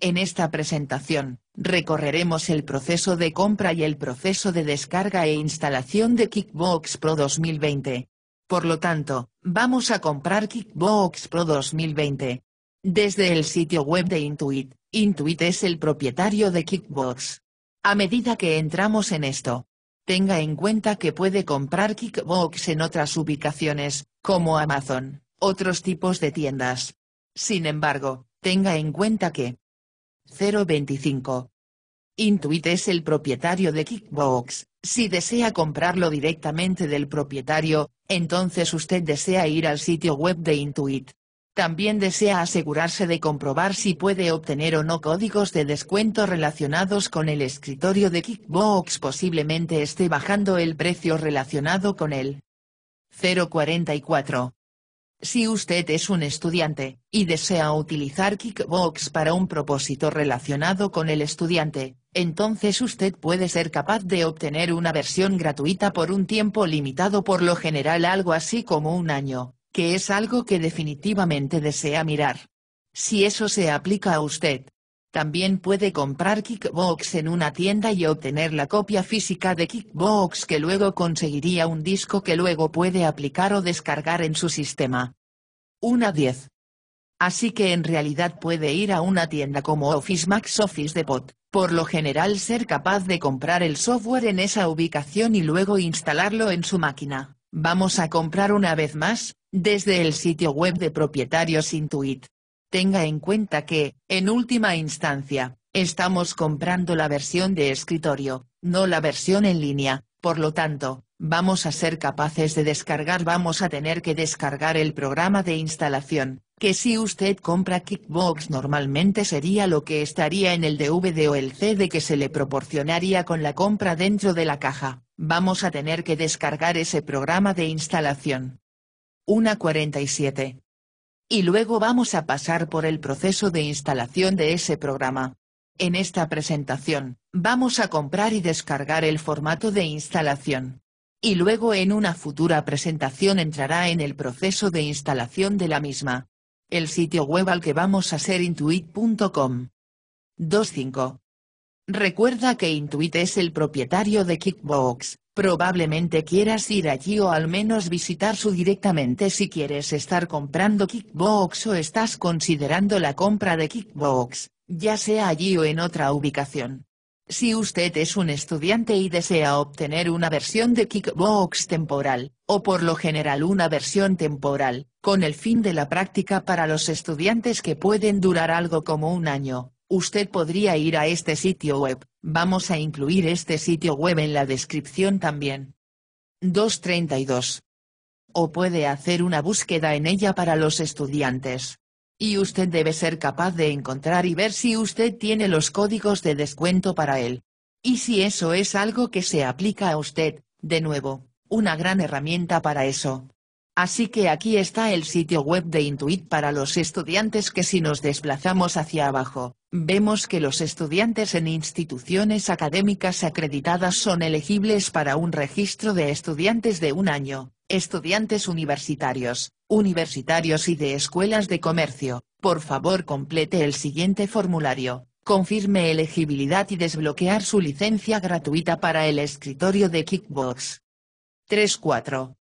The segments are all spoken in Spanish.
En esta presentación, recorreremos el proceso de compra y el proceso de descarga e instalación de Kickbox Pro 2020. Por lo tanto, vamos a comprar Kickbox Pro 2020. Desde el sitio web de Intuit, Intuit es el propietario de Kickbox. A medida que entramos en esto, tenga en cuenta que puede comprar Kickbox en otras ubicaciones, como Amazon, otros tipos de tiendas. Sin embargo, tenga en cuenta que, 025. Intuit es el propietario de Kickbox. Si desea comprarlo directamente del propietario, entonces usted desea ir al sitio web de Intuit. También desea asegurarse de comprobar si puede obtener o no códigos de descuento relacionados con el escritorio de Kickbox. Posiblemente esté bajando el precio relacionado con él. 044. Si usted es un estudiante, y desea utilizar Kickbox para un propósito relacionado con el estudiante, entonces usted puede ser capaz de obtener una versión gratuita por un tiempo limitado por lo general algo así como un año, que es algo que definitivamente desea mirar. Si eso se aplica a usted, también puede comprar Kickbox en una tienda y obtener la copia física de Kickbox que luego conseguiría un disco que luego puede aplicar o descargar en su sistema. Una 10. Así que en realidad puede ir a una tienda como Office Max Office Depot, por lo general ser capaz de comprar el software en esa ubicación y luego instalarlo en su máquina. Vamos a comprar una vez más, desde el sitio web de propietarios Intuit. Tenga en cuenta que, en última instancia, estamos comprando la versión de escritorio, no la versión en línea, por lo tanto, vamos a ser capaces de descargar, vamos a tener que descargar el programa de instalación, que si usted compra Kickbox normalmente sería lo que estaría en el DVD o el CD que se le proporcionaría con la compra dentro de la caja, vamos a tener que descargar ese programa de instalación. 1.47 y luego vamos a pasar por el proceso de instalación de ese programa. En esta presentación, vamos a comprar y descargar el formato de instalación. Y luego en una futura presentación entrará en el proceso de instalación de la misma. El sitio web al que vamos a ser intuit.com. 2.5. Recuerda que Intuit es el propietario de Kickbox, Probablemente quieras ir allí o al menos visitar su directamente si quieres estar comprando Kickbox o estás considerando la compra de Kickbox, ya sea allí o en otra ubicación. Si usted es un estudiante y desea obtener una versión de Kickbox temporal, o por lo general una versión temporal, con el fin de la práctica para los estudiantes que pueden durar algo como un año, Usted podría ir a este sitio web, vamos a incluir este sitio web en la descripción también. 232. O puede hacer una búsqueda en ella para los estudiantes. Y usted debe ser capaz de encontrar y ver si usted tiene los códigos de descuento para él. Y si eso es algo que se aplica a usted, de nuevo, una gran herramienta para eso. Así que aquí está el sitio web de Intuit para los estudiantes que si nos desplazamos hacia abajo, vemos que los estudiantes en instituciones académicas acreditadas son elegibles para un registro de estudiantes de un año, estudiantes universitarios, universitarios y de escuelas de comercio. Por favor complete el siguiente formulario, confirme elegibilidad y desbloquear su licencia gratuita para el escritorio de Kickbox. 3.4.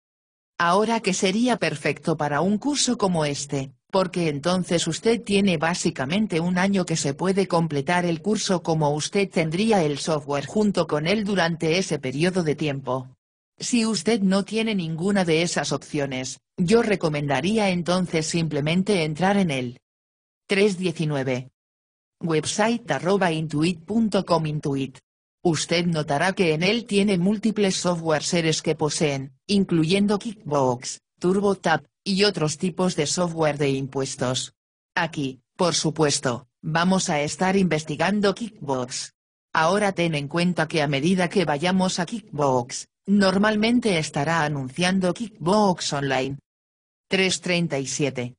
Ahora que sería perfecto para un curso como este, porque entonces usted tiene básicamente un año que se puede completar el curso como usted tendría el software junto con él durante ese periodo de tiempo. Si usted no tiene ninguna de esas opciones, yo recomendaría entonces simplemente entrar en el 319. Website arroba intuit.com Intuit, Usted notará que en él tiene múltiples software seres que poseen, incluyendo Kickbox, TurboTap, y otros tipos de software de impuestos. Aquí, por supuesto, vamos a estar investigando Kickbox. Ahora ten en cuenta que a medida que vayamos a Kickbox, normalmente estará anunciando Kickbox Online. 337.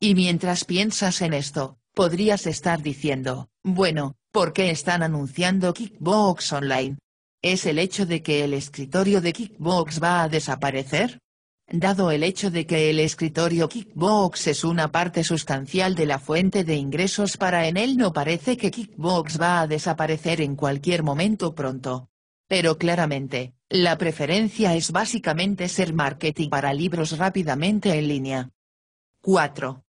Y mientras piensas en esto, podrías estar diciendo, bueno, ¿Por qué están anunciando Kickbox Online? ¿Es el hecho de que el escritorio de Kickbox va a desaparecer? Dado el hecho de que el escritorio Kickbox es una parte sustancial de la fuente de ingresos para Enel no parece que Kickbox va a desaparecer en cualquier momento pronto. Pero claramente, la preferencia es básicamente ser marketing para libros rápidamente en línea. 4.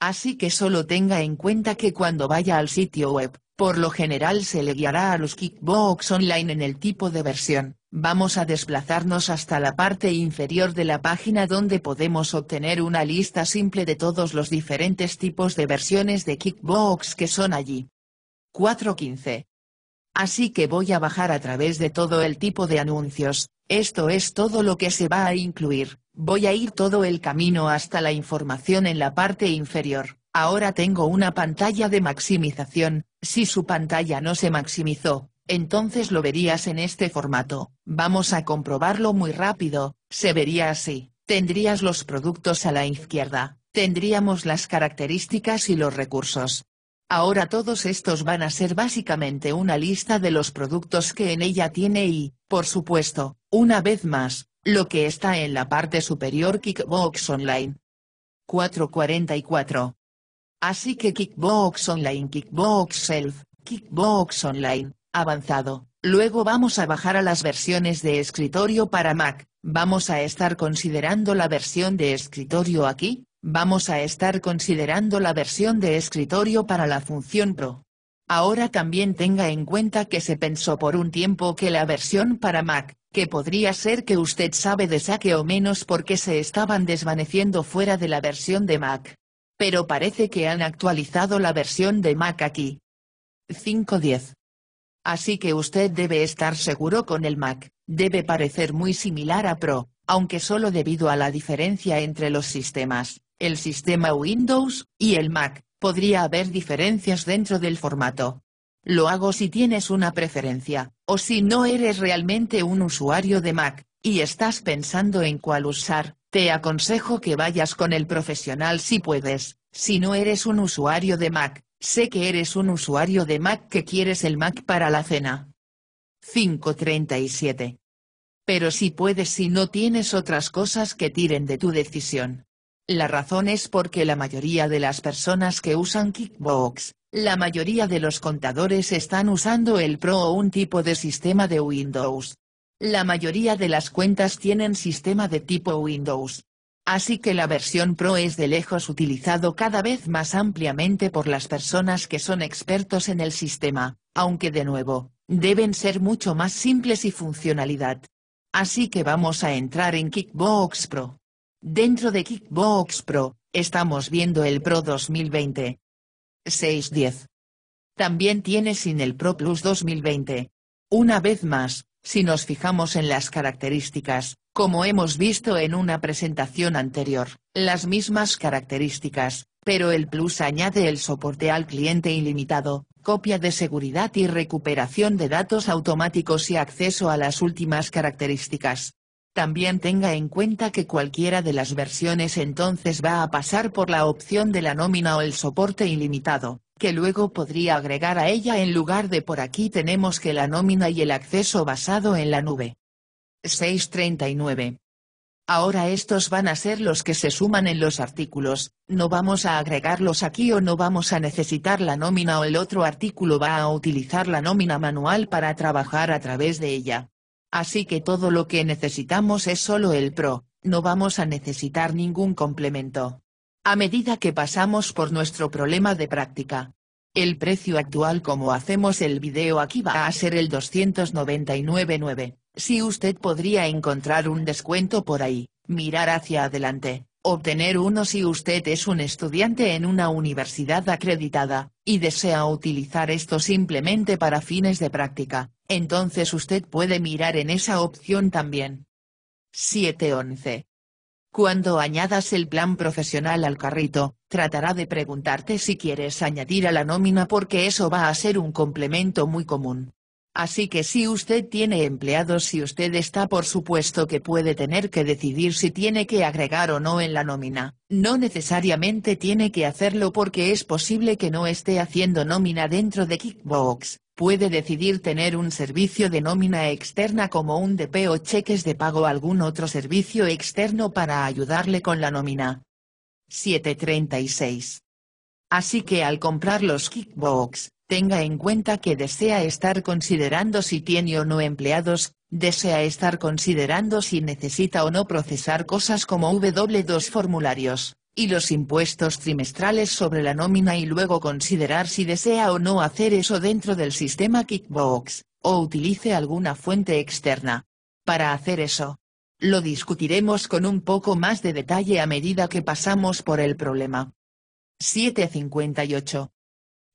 Así que solo tenga en cuenta que cuando vaya al sitio web, por lo general se le guiará a los Kickbox Online en el tipo de versión. Vamos a desplazarnos hasta la parte inferior de la página donde podemos obtener una lista simple de todos los diferentes tipos de versiones de Kickbox que son allí. 415. Así que voy a bajar a través de todo el tipo de anuncios, esto es todo lo que se va a incluir, voy a ir todo el camino hasta la información en la parte inferior. Ahora tengo una pantalla de maximización, si su pantalla no se maximizó, entonces lo verías en este formato. Vamos a comprobarlo muy rápido, se vería así. Tendrías los productos a la izquierda, tendríamos las características y los recursos. Ahora todos estos van a ser básicamente una lista de los productos que en ella tiene y, por supuesto, una vez más, lo que está en la parte superior Kickbox Online. 444. Así que Kickbox Online, Kickbox Self, Kickbox Online, avanzado. Luego vamos a bajar a las versiones de escritorio para Mac. Vamos a estar considerando la versión de escritorio aquí. Vamos a estar considerando la versión de escritorio para la función Pro. Ahora también tenga en cuenta que se pensó por un tiempo que la versión para Mac, que podría ser que usted sabe de saque o menos porque se estaban desvaneciendo fuera de la versión de Mac pero parece que han actualizado la versión de Mac aquí. 5.10. Así que usted debe estar seguro con el Mac, debe parecer muy similar a Pro, aunque solo debido a la diferencia entre los sistemas, el sistema Windows y el Mac, podría haber diferencias dentro del formato. Lo hago si tienes una preferencia, o si no eres realmente un usuario de Mac, y estás pensando en cuál usar, te aconsejo que vayas con el profesional si puedes, si no eres un usuario de Mac, sé que eres un usuario de Mac que quieres el Mac para la cena. 537. Pero si puedes si no tienes otras cosas que tiren de tu decisión. La razón es porque la mayoría de las personas que usan Kickbox, la mayoría de los contadores están usando el Pro o un tipo de sistema de Windows, la mayoría de las cuentas tienen sistema de tipo Windows. Así que la versión Pro es de lejos utilizado cada vez más ampliamente por las personas que son expertos en el sistema, aunque de nuevo, deben ser mucho más simples y funcionalidad. Así que vamos a entrar en Kickbox Pro. Dentro de Kickbox Pro, estamos viendo el Pro 2020. 610. También tiene sin el Pro Plus 2020. Una vez más, si nos fijamos en las características, como hemos visto en una presentación anterior, las mismas características, pero el Plus añade el soporte al cliente ilimitado, copia de seguridad y recuperación de datos automáticos y acceso a las últimas características. También tenga en cuenta que cualquiera de las versiones entonces va a pasar por la opción de la nómina o el soporte ilimitado que luego podría agregar a ella en lugar de por aquí tenemos que la nómina y el acceso basado en la nube. 639. Ahora estos van a ser los que se suman en los artículos, no vamos a agregarlos aquí o no vamos a necesitar la nómina o el otro artículo va a utilizar la nómina manual para trabajar a través de ella. Así que todo lo que necesitamos es solo el pro, no vamos a necesitar ningún complemento a medida que pasamos por nuestro problema de práctica. El precio actual como hacemos el video aquí va a ser el 299.9, si usted podría encontrar un descuento por ahí, mirar hacia adelante, obtener uno si usted es un estudiante en una universidad acreditada, y desea utilizar esto simplemente para fines de práctica, entonces usted puede mirar en esa opción también. 711. Cuando añadas el plan profesional al carrito, tratará de preguntarte si quieres añadir a la nómina porque eso va a ser un complemento muy común. Así que si usted tiene empleados si usted está por supuesto que puede tener que decidir si tiene que agregar o no en la nómina, no necesariamente tiene que hacerlo porque es posible que no esté haciendo nómina dentro de Kickbox, puede decidir tener un servicio de nómina externa como un DP o cheques de pago o algún otro servicio externo para ayudarle con la nómina. 736. Así que al comprar los kickbox, tenga en cuenta que desea estar considerando si tiene o no empleados, desea estar considerando si necesita o no procesar cosas como W2 formularios y los impuestos trimestrales sobre la nómina y luego considerar si desea o no hacer eso dentro del sistema Kickbox, o utilice alguna fuente externa. Para hacer eso. Lo discutiremos con un poco más de detalle a medida que pasamos por el problema. 758.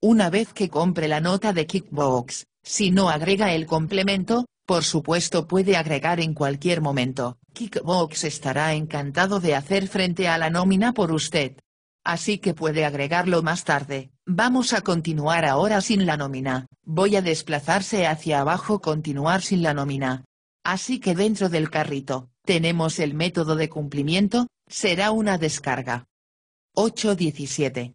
Una vez que compre la nota de Kickbox, si no agrega el complemento, por supuesto puede agregar en cualquier momento, Kickbox estará encantado de hacer frente a la nómina por usted. Así que puede agregarlo más tarde. Vamos a continuar ahora sin la nómina. Voy a desplazarse hacia abajo continuar sin la nómina. Así que dentro del carrito, tenemos el método de cumplimiento, será una descarga. 8.17.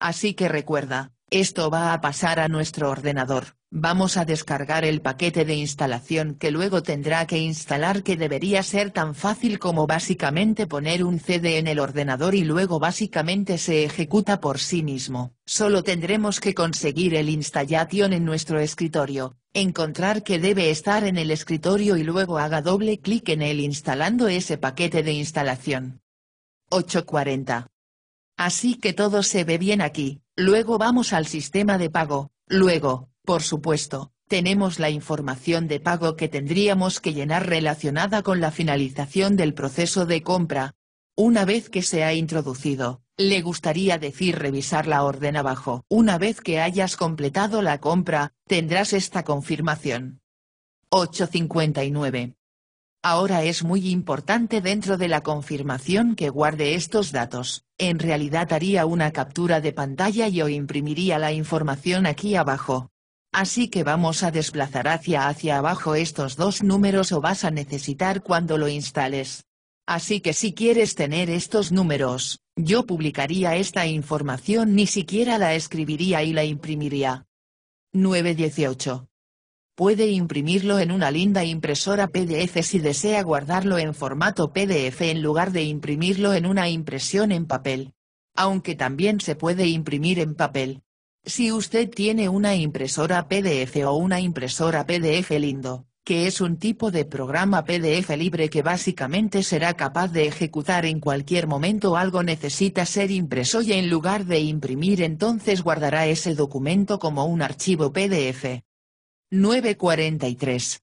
Así que recuerda, esto va a pasar a nuestro ordenador, vamos a descargar el paquete de instalación que luego tendrá que instalar que debería ser tan fácil como básicamente poner un CD en el ordenador y luego básicamente se ejecuta por sí mismo. Solo tendremos que conseguir el installation en nuestro escritorio, encontrar que debe estar en el escritorio y luego haga doble clic en él instalando ese paquete de instalación. 840 Así que todo se ve bien aquí, luego vamos al sistema de pago, luego, por supuesto, tenemos la información de pago que tendríamos que llenar relacionada con la finalización del proceso de compra. Una vez que se ha introducido, le gustaría decir revisar la orden abajo. Una vez que hayas completado la compra, tendrás esta confirmación. 859. Ahora es muy importante dentro de la confirmación que guarde estos datos, en realidad haría una captura de pantalla y o imprimiría la información aquí abajo. Así que vamos a desplazar hacia hacia abajo estos dos números o vas a necesitar cuando lo instales. Así que si quieres tener estos números, yo publicaría esta información ni siquiera la escribiría y la imprimiría. 918 Puede imprimirlo en una linda impresora PDF si desea guardarlo en formato PDF en lugar de imprimirlo en una impresión en papel. Aunque también se puede imprimir en papel. Si usted tiene una impresora PDF o una impresora PDF lindo, que es un tipo de programa PDF libre que básicamente será capaz de ejecutar en cualquier momento algo necesita ser impreso y en lugar de imprimir entonces guardará ese documento como un archivo PDF. 943.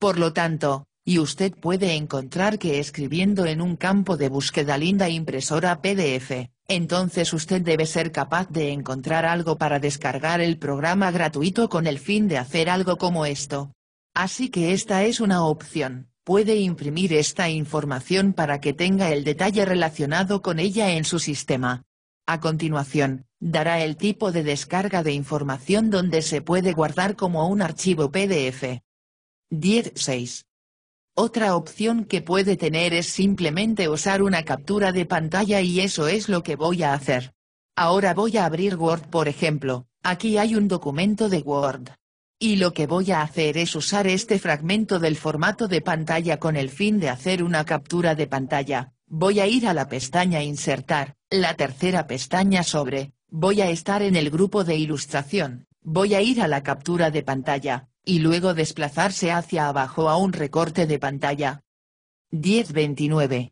Por lo tanto, y usted puede encontrar que escribiendo en un campo de búsqueda linda impresora PDF, entonces usted debe ser capaz de encontrar algo para descargar el programa gratuito con el fin de hacer algo como esto. Así que esta es una opción, puede imprimir esta información para que tenga el detalle relacionado con ella en su sistema. A continuación, dará el tipo de descarga de información donde se puede guardar como un archivo PDF. 10.6. Otra opción que puede tener es simplemente usar una captura de pantalla y eso es lo que voy a hacer. Ahora voy a abrir Word por ejemplo, aquí hay un documento de Word. Y lo que voy a hacer es usar este fragmento del formato de pantalla con el fin de hacer una captura de pantalla. Voy a ir a la pestaña Insertar, la tercera pestaña sobre voy a estar en el grupo de ilustración, voy a ir a la captura de pantalla, y luego desplazarse hacia abajo a un recorte de pantalla. 1029.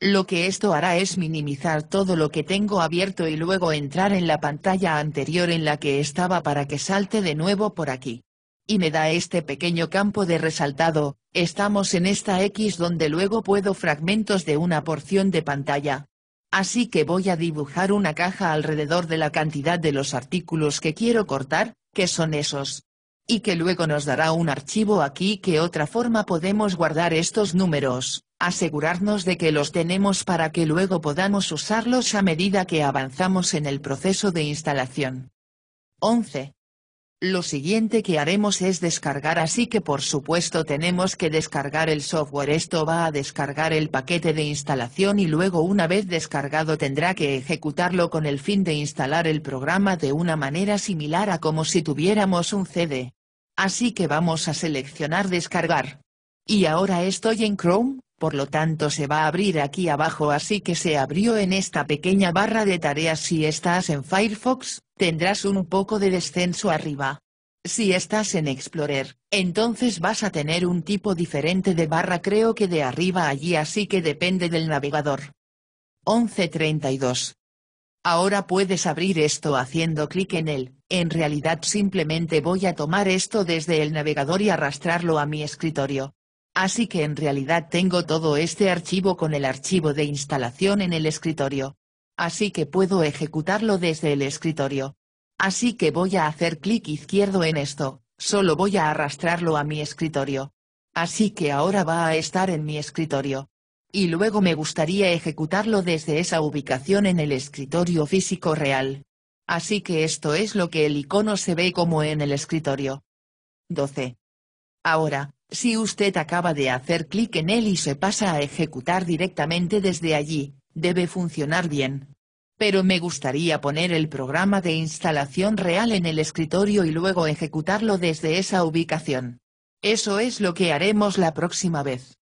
Lo que esto hará es minimizar todo lo que tengo abierto y luego entrar en la pantalla anterior en la que estaba para que salte de nuevo por aquí. Y me da este pequeño campo de resaltado, estamos en esta X donde luego puedo fragmentos de una porción de pantalla, Así que voy a dibujar una caja alrededor de la cantidad de los artículos que quiero cortar, que son esos. Y que luego nos dará un archivo aquí que otra forma podemos guardar estos números, asegurarnos de que los tenemos para que luego podamos usarlos a medida que avanzamos en el proceso de instalación. 11 lo siguiente que haremos es descargar así que por supuesto tenemos que descargar el software esto va a descargar el paquete de instalación y luego una vez descargado tendrá que ejecutarlo con el fin de instalar el programa de una manera similar a como si tuviéramos un CD. Así que vamos a seleccionar descargar. Y ahora estoy en Chrome, por lo tanto se va a abrir aquí abajo así que se abrió en esta pequeña barra de tareas si estás en Firefox, tendrás un poco de descenso arriba. Si estás en Explorer, entonces vas a tener un tipo diferente de barra creo que de arriba allí así que depende del navegador. 1132. Ahora puedes abrir esto haciendo clic en él, en realidad simplemente voy a tomar esto desde el navegador y arrastrarlo a mi escritorio. Así que en realidad tengo todo este archivo con el archivo de instalación en el escritorio. Así que puedo ejecutarlo desde el escritorio. Así que voy a hacer clic izquierdo en esto, solo voy a arrastrarlo a mi escritorio. Así que ahora va a estar en mi escritorio. Y luego me gustaría ejecutarlo desde esa ubicación en el escritorio físico real. Así que esto es lo que el icono se ve como en el escritorio. 12. Ahora, si usted acaba de hacer clic en él y se pasa a ejecutar directamente desde allí, debe funcionar bien. Pero me gustaría poner el programa de instalación real en el escritorio y luego ejecutarlo desde esa ubicación. Eso es lo que haremos la próxima vez.